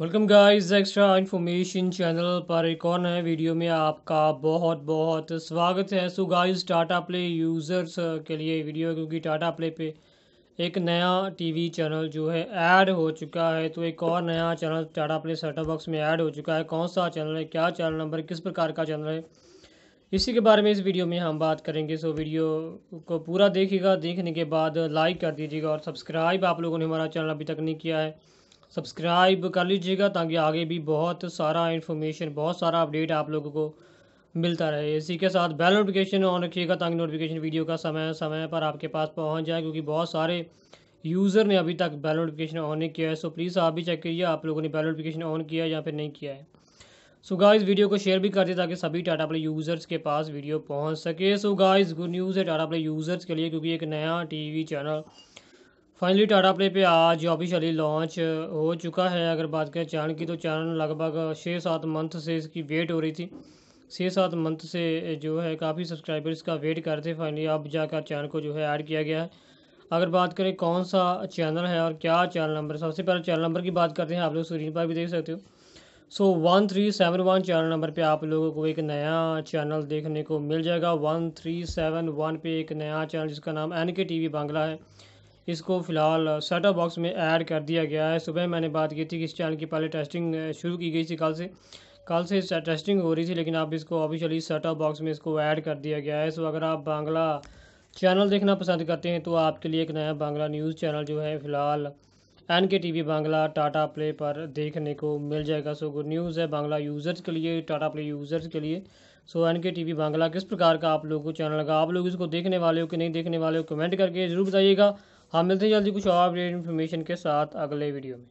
welcome guys extra information channel पर एक और नए वीडियो में आपका बहुत बहुत स्वागत है so guys Tata play users के लिए वीडियो क्योंकि टाटा प्ले पे एक नया टीवी चैनल जो है ऐड हो चुका है तो एक और नया channel Tata play setup box में ऐड हो चुका है कौन सा चैनल है क्या चैनल नंबर किस प्रकार का चैनल है इसी के बारे में इस वीडियो में हम बात करेंगे सो वीडियो को पूरा देखिएगा देखने के बाद लाइक कर दीजिएगा और सब्सक्राइब आप लोगों ने हमारा चैनल अभी तक नहीं किया है सब्सक्राइब कर लीजिएगा ताकि आगे भी बहुत सारा इन्फॉर्मेशन बहुत सारा अपडेट आप लोगों को मिलता रहे इसी के साथ बेल नोटिफिकेशन ऑन रखिएगा ताकि नोटिफिकेशन वीडियो का समय समय पर आपके पास पहुंच जाए क्योंकि बहुत सारे यूज़र ने अभी तक बेल नोटिफिकेशन ऑन नहीं किया है सो प्लीज़ आप भी चेक करिए आप लोगों ने बेल नोटिफिकेशन ऑन किया है या फिर नहीं किया है सो इस वीडियो को शेयर भी कर दिए ताकि सभी टाटा प्ले यूज़र्स के पास वीडियो पहुँच सके सो इस गुड न्यूज़ है टाटा प्ले यूज़र्स के लिए क्योंकि एक नया T channel finally Tata play पे आज ऑफिशियली लॉन्च हो चुका है अगर बात करें चैनल की तो चैनल लगभग छः सात मंथ से इसकी वेट हो रही थी छः सात मंथ से जो है काफ़ी सब्सक्राइबर्स का वेट कर रहे थे फाइनली अब जाकर चैनल को जो है ऐड किया गया है अगर बात करें कौन सा चैनल है और क्या चैनल नंबर सबसे पहले चैनल नंबर की बात करते हैं आप लोग स्क्रीन पर भी देख सकते हो so one three seven one channel number पे आप लोगों को एक नया चैनल देखने को मिल जाएगा वन थ्री सेवन वन पे एक नया चैनल जिसका नाम N K T V Bangla है इसको फ़िलहाल सेटअप बॉक्स में ऐड कर दिया गया है सुबह मैंने बात की थी कि इस चैनल की पहले टेस्टिंग शुरू की गई थी कल से कल से टेस्टिंग हो रही थी लेकिन अब इसको ऑफिशियली सेटअप बॉक्स में इसको ऐड कर दिया गया है सो अगर आप बांग्ला चैनल देखना पसंद करते हैं तो आपके लिए एक नया बांग्ला न्यूज़ चैनल जो है फ़िलहाल N K T V Bangla Tata play पर देखने को मिल जाएगा सो गुड न्यूज़ है बांग्ला यूज़र्स के लिए टाटा प्ले यूज़र्स के लिए so N K T V Bangla किस प्रकार का आप लोगों को चैनल लगा आप लोग इसको देखने वाले हो कि नहीं देखने वाले हो कमेंट करके ज़रूर बताइएगा हम हाँ, मिलते हैं जल्दी कुछ और अपडेट इन्फॉर्मेशन के साथ अगले वीडियो में